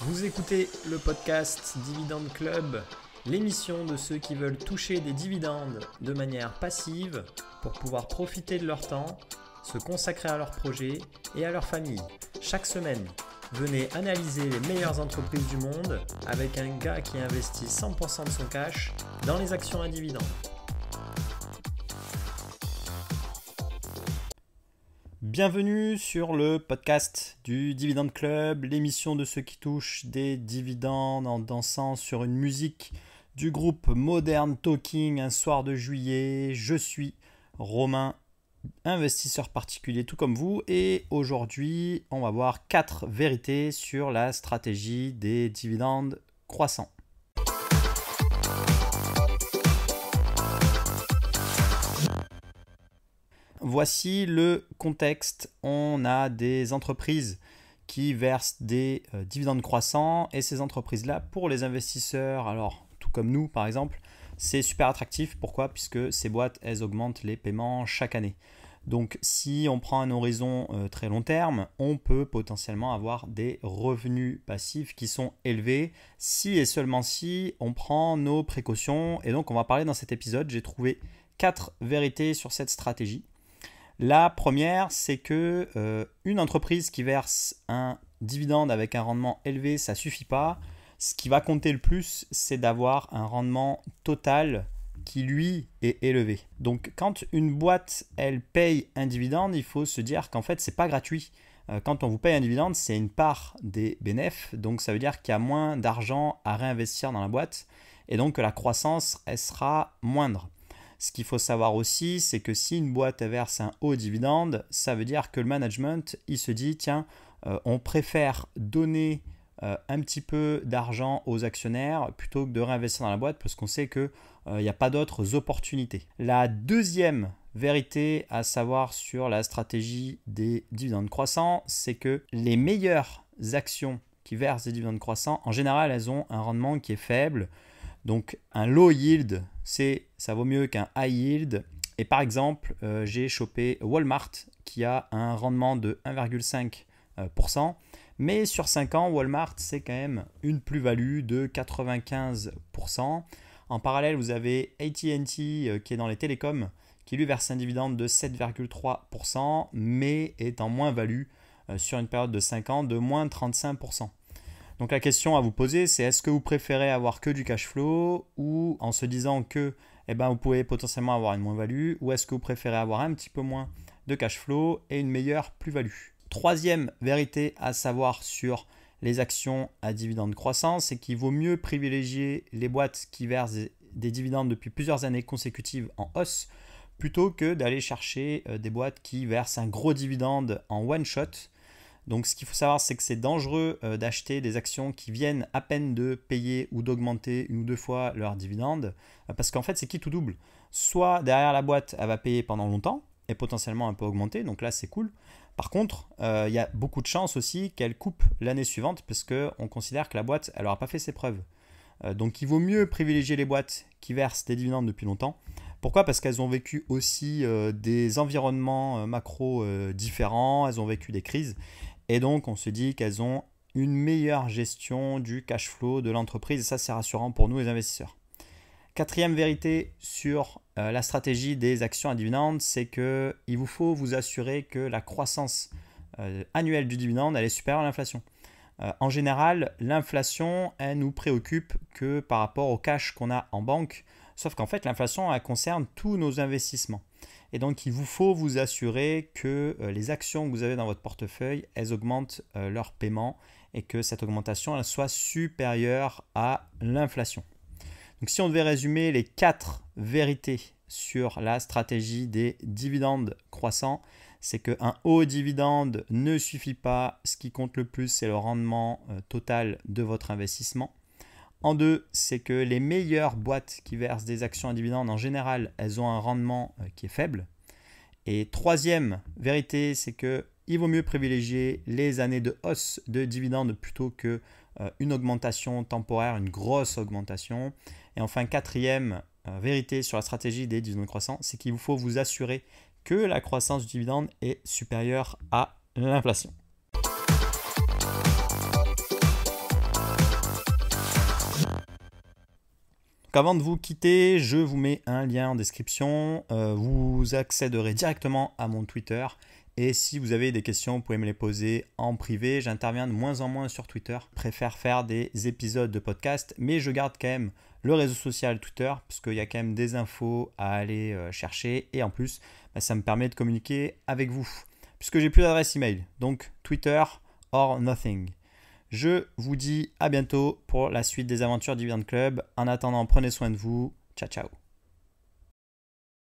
Vous écoutez le podcast Dividend Club, l'émission de ceux qui veulent toucher des dividendes de manière passive pour pouvoir profiter de leur temps, se consacrer à leurs projets et à leur famille. Chaque semaine, venez analyser les meilleures entreprises du monde avec un gars qui investit 100% de son cash dans les actions à dividendes. Bienvenue sur le podcast du Dividend Club, l'émission de ceux qui touchent des dividendes en dansant sur une musique du groupe Modern Talking un soir de juillet. Je suis Romain, investisseur particulier tout comme vous, et aujourd'hui on va voir quatre vérités sur la stratégie des dividendes croissants. voici le contexte. On a des entreprises qui versent des euh, dividendes croissants et ces entreprises-là, pour les investisseurs, alors tout comme nous par exemple, c'est super attractif. Pourquoi Puisque ces boîtes, elles augmentent les paiements chaque année. Donc si on prend un horizon euh, très long terme, on peut potentiellement avoir des revenus passifs qui sont élevés si et seulement si on prend nos précautions. Et donc on va parler dans cet épisode, j'ai trouvé quatre vérités sur cette stratégie. La première, c'est que euh, une entreprise qui verse un dividende avec un rendement élevé, ça suffit pas. Ce qui va compter le plus, c'est d'avoir un rendement total qui lui est élevé. Donc quand une boîte elle paye un dividende, il faut se dire qu'en fait c'est pas gratuit. Euh, quand on vous paye un dividende, c'est une part des bénéfices, donc ça veut dire qu'il y a moins d'argent à réinvestir dans la boîte et donc que la croissance elle sera moindre. Ce qu'il faut savoir aussi, c'est que si une boîte verse un haut dividende, ça veut dire que le management, il se dit, tiens, euh, on préfère donner euh, un petit peu d'argent aux actionnaires plutôt que de réinvestir dans la boîte parce qu'on sait qu'il euh, n'y a pas d'autres opportunités. La deuxième vérité à savoir sur la stratégie des dividendes croissants, c'est que les meilleures actions qui versent des dividendes croissants, en général, elles ont un rendement qui est faible. Donc un low yield ça vaut mieux qu'un high yield. Et par exemple, euh, j'ai chopé Walmart qui a un rendement de 1,5%. Mais sur 5 ans, Walmart, c'est quand même une plus-value de 95%. En parallèle, vous avez ATT euh, qui est dans les télécoms, qui lui verse un dividende de 7,3%, mais est en moins-value euh, sur une période de 5 ans de moins 35%. Donc la question à vous poser, c'est est-ce que vous préférez avoir que du cash flow ou en se disant que eh ben, vous pouvez potentiellement avoir une moins-value ou est-ce que vous préférez avoir un petit peu moins de cash flow et une meilleure plus-value Troisième vérité à savoir sur les actions à dividendes croissants, c'est qu'il vaut mieux privilégier les boîtes qui versent des dividendes depuis plusieurs années consécutives en hausse plutôt que d'aller chercher euh, des boîtes qui versent un gros dividende en one shot donc ce qu'il faut savoir, c'est que c'est dangereux euh, d'acheter des actions qui viennent à peine de payer ou d'augmenter une ou deux fois leur dividende, euh, parce qu'en fait, c'est qui tout double. Soit derrière la boîte, elle va payer pendant longtemps et potentiellement un peu augmenter, donc là, c'est cool. Par contre, euh, il y a beaucoup de chances aussi qu'elle coupe l'année suivante, parce qu'on considère que la boîte, elle n'aura pas fait ses preuves. donc il vaut mieux privilégier les boîtes qui versent des dividendes depuis longtemps, pourquoi Parce qu'elles ont vécu aussi des environnements macro différents, elles ont vécu des crises, et donc, on se dit qu'elles ont une meilleure gestion du cash flow de l'entreprise. Et ça, c'est rassurant pour nous, les investisseurs. Quatrième vérité sur euh, la stratégie des actions à dividendes, c'est qu'il vous faut vous assurer que la croissance euh, annuelle du dividende, elle est supérieure à l'inflation. Euh, en général, l'inflation, elle nous préoccupe que par rapport au cash qu'on a en banque, sauf qu'en fait, l'inflation, elle concerne tous nos investissements. Et donc, il vous faut vous assurer que euh, les actions que vous avez dans votre portefeuille, elles augmentent euh, leur paiement et que cette augmentation soit supérieure à l'inflation. Donc, si on devait résumer les quatre vérités sur la stratégie des dividendes croissants, c'est qu'un haut dividende ne suffit pas. Ce qui compte le plus, c'est le rendement euh, total de votre investissement. En deux, c'est que les meilleures boîtes qui versent des actions à dividendes, en général, elles ont un rendement euh, qui est faible. Et troisième vérité, c'est qu'il vaut mieux privilégier les années de hausse de dividendes plutôt que euh, une augmentation temporaire, une grosse augmentation. Et enfin, quatrième euh, vérité sur la stratégie des dividendes croissants, c'est qu'il faut vous assurer que la croissance du dividende est supérieure à l'inflation. avant de vous quitter, je vous mets un lien en description. Euh, vous accéderez directement à mon Twitter. Et si vous avez des questions, vous pouvez me les poser en privé. J'interviens de moins en moins sur Twitter. Je préfère faire des épisodes de podcast, mais je garde quand même le réseau social Twitter, puisqu'il y a quand même des infos à aller euh, chercher. Et en plus, bah, ça me permet de communiquer avec vous, puisque j'ai plus d'adresse email. Donc Twitter or nothing. Je vous dis à bientôt pour la suite des aventures du Band Club. En attendant, prenez soin de vous. Ciao, ciao.